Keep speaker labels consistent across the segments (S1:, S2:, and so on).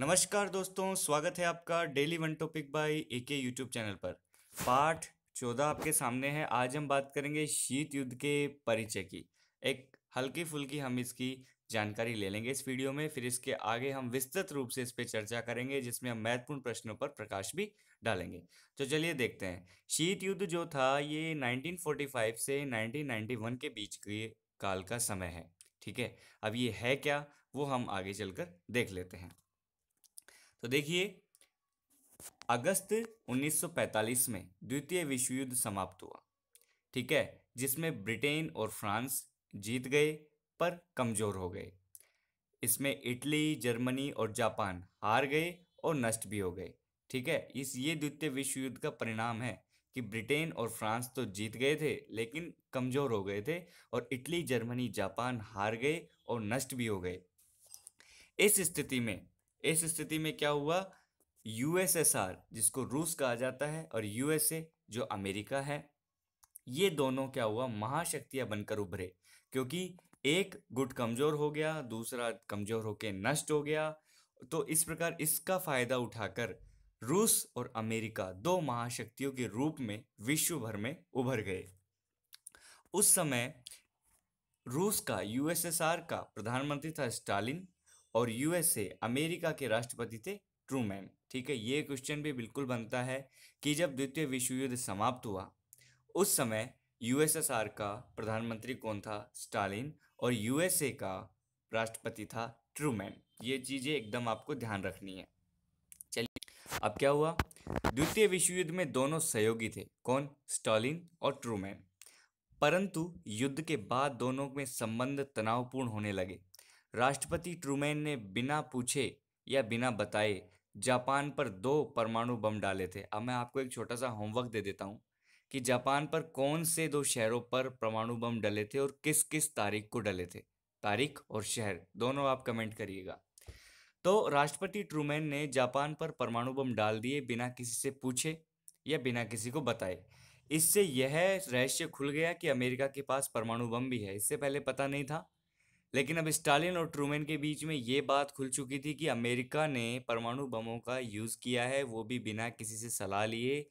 S1: नमस्कार दोस्तों स्वागत है आपका डेली वन टॉपिक बाय के यूट्यूब चैनल पर पाठ चौदह आपके सामने है आज हम बात करेंगे शीत युद्ध के परिचय की एक हल्की फुल्की हम इसकी जानकारी ले लेंगे इस वीडियो में फिर इसके आगे हम विस्तृत रूप से इस पर चर्चा करेंगे जिसमें हम महत्वपूर्ण प्रश्नों पर प्रकाश भी डालेंगे तो चलिए देखते हैं शीत युद्ध जो था ये 1945 से 1991 के बीच के काल का समय है ठीक है अब ये है क्या वो हम आगे चलकर देख लेते हैं तो देखिए अगस्त 1945 में द्वितीय विश्व युद्ध समाप्त हुआ ठीक है जिसमें ब्रिटेन और फ्रांस जीत गए पर कमज़ोर हो गए इसमें इटली जर्मनी और जापान हार गए और नष्ट भी हो गए ठीक है इस ये द्वितीय विश्व युद्ध का परिणाम है कि ब्रिटेन और फ्रांस तो जीत गए थे लेकिन कमज़ोर हो गए थे और इटली जर्मनी जापान हार गए और नष्ट भी हो गए इस स्थिति में इस स्थिति में क्या हुआ यूएसएसआर जिसको रूस कहा जाता है और यूएसए जो अमेरिका है ये दोनों क्या हुआ महाशक्तियां बनकर उभरे क्योंकि एक गुट कमजोर हो गया दूसरा कमजोर होके नष्ट हो गया तो इस प्रकार इसका फायदा उठाकर रूस और अमेरिका दो महाशक्तियों के रूप में विश्व भर में उभर गए उस समय रूस का यूएसएसआर का प्रधानमंत्री था स्टालिन और यूएसए अमेरिका के राष्ट्रपति थे ट्रूमैन ठीक है ये क्वेश्चन भी बिल्कुल बनता है कि जब द्वितीय विश्व युद्ध समाप्त हुआ उस समय यूएसएसआर का प्रधानमंत्री कौन था स्टालिन और यूएसए का राष्ट्रपति था ट्रूमैन ये चीज़ें एकदम आपको ध्यान रखनी है चलिए अब क्या हुआ द्वितीय विश्व युद्ध में दोनों सहयोगी थे कौन स्टालिन और ट्रूमैन परंतु युद्ध के बाद दोनों में संबंध तनावपूर्ण होने लगे राष्ट्रपति ट्रूमैन ने बिना पूछे या बिना बताए जापान पर दो परमाणु बम डाले थे अब मैं आपको एक छोटा सा होमवर्क दे देता हूँ कि जापान पर कौन से दो शहरों पर परमाणु बम डले थे और किस किस तारीख को डले थे तारीख और शहर दोनों आप कमेंट करिएगा तो राष्ट्रपति ट्रूमैन ने जापान पर परमाणु बम डाल दिए बिना किसी से पूछे या बिना किसी को बताए इससे यह रहस्य खुल गया कि अमेरिका के पास परमाणु बम भी है इससे पहले पता नहीं था लेकिन अब स्टालिन और ट्रूमेन के बीच में ये बात खुल चुकी थी कि अमेरिका ने परमाणु बमों का यूज़ किया है वो भी बिना किसी से सलाह लिए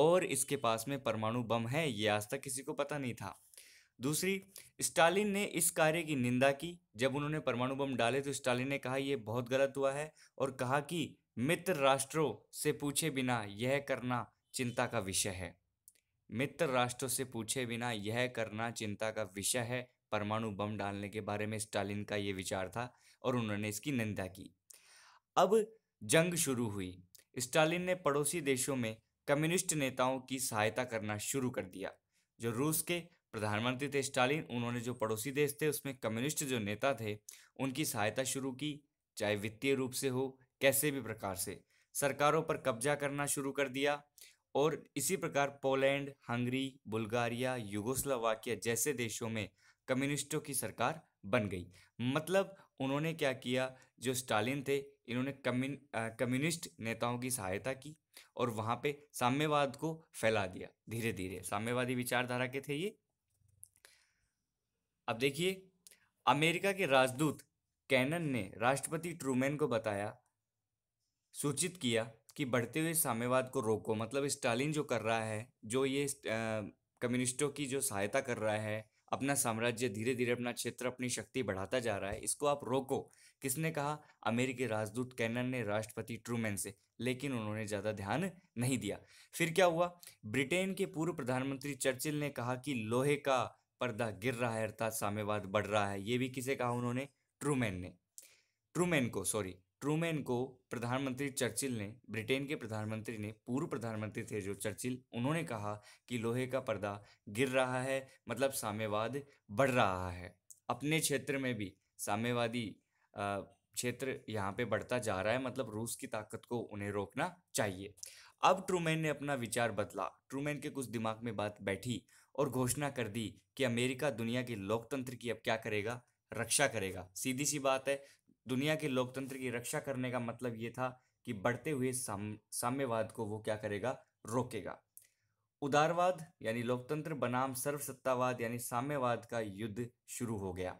S1: और इसके पास में परमाणु बम है ये आज तक किसी को पता नहीं था दूसरी स्टालिन ने इस कार्य की निंदा की जब उन्होंने परमाणु बम डाले तो स्टालिन ने कहा यह बहुत गलत हुआ है और कहा कि मित्र राष्ट्रों से पूछे बिना यह करना चिंता का विषय है मित्र राष्ट्रों से पूछे बिना यह करना चिंता का विषय है परमाणु बम डालने के बारे में स्टालिन का ये विचार था और उन्होंने इसकी निंदा की अब जंग शुरू हुई स्टालिन ने पड़ोसी देशों में कम्युनिस्ट नेताओं की सहायता करना शुरू कर दिया जो रूस के प्रधानमंत्री थे स्टालिन उन्होंने जो पड़ोसी देश थे उसमें कम्युनिस्ट जो नेता थे उनकी सहायता शुरू की चाहे वित्तीय रूप से हो कैसे भी प्रकार से सरकारों पर कब्जा करना शुरू कर दिया और इसी प्रकार पोलैंड हंगरी बुल्गारिया युगोस्लोवाकिया जैसे देशों में कम्युनिस्टों की सरकार बन गई मतलब उन्होंने क्या किया जो स्टालिन थे इन्होंने कम्युन कम्युनिस्ट नेताओं की सहायता की और वहाँ पे साम्यवाद को फैला दिया धीरे धीरे साम्यवादी विचारधारा के थे ये अब देखिए अमेरिका के राजदूत कैनन ने राष्ट्रपति ट्रूमैन को बताया सूचित किया कि बढ़ते हुए साम्यवाद को रोको मतलब स्टालिन जो कर रहा है जो ये कम्युनिस्टों की जो सहायता कर रहा है अपना साम्राज्य धीरे धीरे अपना क्षेत्र अपनी शक्ति बढ़ाता जा रहा है इसको आप रोको किसने कहा अमेरिकी राजदूत कैनन ने राष्ट्रपति ट्रूमैन से लेकिन उन्होंने ज़्यादा ध्यान नहीं दिया फिर क्या हुआ ब्रिटेन के पूर्व प्रधानमंत्री चर्चिल ने कहा कि लोहे का पर्दा गिर रहा है अर्थात साम्यवाद बढ़ रहा है ये भी किसे कहा उन्होंने ट्रूमैन ने ट्रूमैन को सॉरी ट्रूमैन को प्रधानमंत्री चर्चिल ने ब्रिटेन के प्रधानमंत्री ने पूर्व प्रधानमंत्री थे जो चर्चिल उन्होंने कहा कि लोहे का पर्दा गिर रहा है मतलब साम्यवाद बढ़ रहा है अपने क्षेत्र में भी साम्यवादी क्षेत्र यहाँ पे बढ़ता जा रहा है मतलब रूस की ताकत को उन्हें रोकना चाहिए अब ट्रूमैन ने अपना विचार बदला ट्रूमैन के कुछ दिमाग में बात बैठी और घोषणा कर दी कि अमेरिका दुनिया के लोकतंत्र की अब क्या करेगा रक्षा करेगा सीधी सी बात है दुनिया के लोकतंत्र की रक्षा करने का मतलब ये था कि बढ़ते हुए साम, साम्यवाद को वो क्या करेगा रोकेगा उदारवाद यानी लोकतंत्र बनाम सर्वसत्तावाद यानी साम्यवाद का युद्ध शुरू हो गया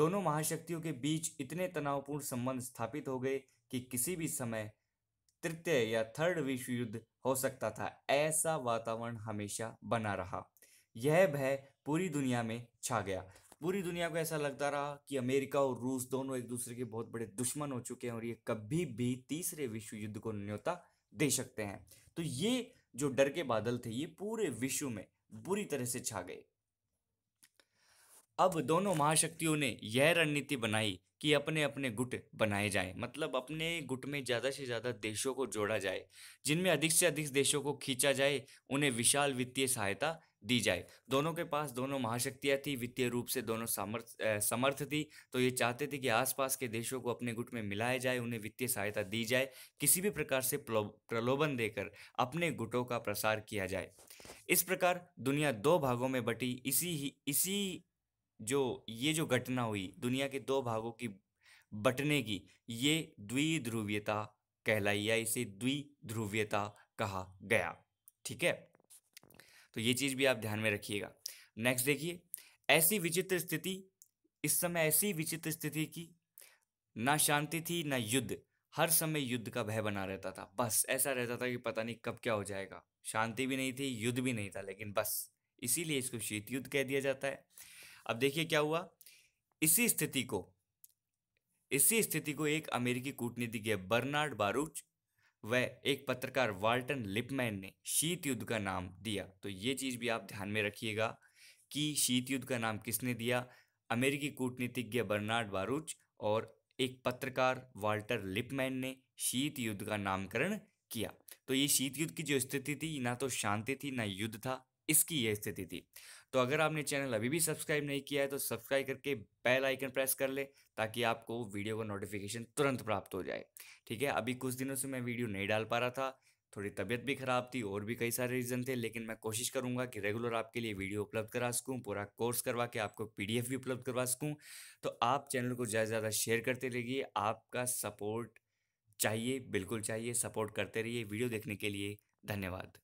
S1: दोनों महाशक्तियों के बीच इतने तनावपूर्ण संबंध स्थापित हो गए कि किसी भी समय तृतीय या थर्ड विश्व युद्ध हो सकता था ऐसा वातावरण हमेशा बना रहा यह भय पूरी दुनिया में छा गया पूरी दुनिया को ऐसा लगता रहा कि अमेरिका और रूस दोनों एक दूसरे के बहुत बड़े दुश्मन हो चुके हैं और ये कभी भी तीसरे विश्व युद्ध को न्योता दे सकते हैं तो ये जो डर के बादल थे ये पूरे विश्व में बुरी तरह से छा गए अब दोनों महाशक्तियों ने यह रणनीति बनाई कि अपने अपने गुट बनाए जाएं मतलब अपने गुट में ज़्यादा से ज़्यादा देशों को जोड़ा जाए जिनमें अधिक से अधिक देशों को खींचा जाए उन्हें विशाल वित्तीय सहायता दी जाए दोनों के पास दोनों महाशक्तियाँ थी वित्तीय रूप से दोनों समर्थ समर्थ थी तो ये चाहते थे कि आसपास के देशों को अपने गुट में मिलाया जाए उन्हें वित्तीय सहायता दी जाए किसी भी प्रकार से प्रलोभन देकर अपने गुटों का प्रसार किया जाए इस प्रकार दुनिया दो भागों में बटी इसी ही इसी जो ये जो घटना हुई दुनिया के दो भागों की बटने की ये द्विध्रुवीयता कहलाई या इसे द्विध्रुवीयता कहा गया ठीक है तो ये चीज़ भी आप ध्यान में रखिएगा नेक्स्ट देखिए ऐसी विचित्र स्थिति इस समय ऐसी विचित्र स्थिति की ना शांति थी ना युद्ध हर समय युद्ध का भय बना रहता था बस ऐसा रहता था कि पता नहीं कब क्या हो जाएगा शांति भी नहीं थी युद्ध भी नहीं था लेकिन बस इसीलिए इसको शीत युद्ध कह दिया जाता है अब देखिए क्या हुआ इसी स्थिति को इसी स्थिति को एक अमेरिकी कूटनीतिज्ञ बर्नार्ड बारूच व एक पत्रकार वाल्टन लिपमैन ने शीत युद्ध का नाम दिया तो ये चीज़ भी आप ध्यान में रखिएगा कि शीत युद्ध का नाम किसने दिया अमेरिकी कूटनीतिज्ञ बर्नार्ड बारूच और एक पत्रकार वाल्टर लिपमैन ने शीत युद्ध का नामकरण किया तो ये शीत युद्ध की जो स्थिति थी ना तो शांति थी ना युद्ध था इसकी यह स्थिति थी तो अगर आपने चैनल अभी भी सब्सक्राइब नहीं किया है तो सब्सक्राइब करके बेल आइकन प्रेस कर लें ताकि आपको वीडियो का नोटिफिकेशन तुरंत प्राप्त हो जाए ठीक है अभी कुछ दिनों से मैं वीडियो नहीं डाल पा रहा था थोड़ी तबीयत भी ख़राब थी और भी कई सारे रीज़न थे लेकिन मैं कोशिश करूँगा कि रेगुलर आपके लिए वीडियो उपलब्ध करा सकूँ पूरा कोर्स करवा के आपको पीडीएफ भी उपलब्ध करवा सकूँ तो आप चैनल को ज़्यादा से ज़्यादा शेयर करते रहिए आपका सपोर्ट चाहिए बिल्कुल चाहिए सपोर्ट करते रहिए वीडियो देखने के लिए धन्यवाद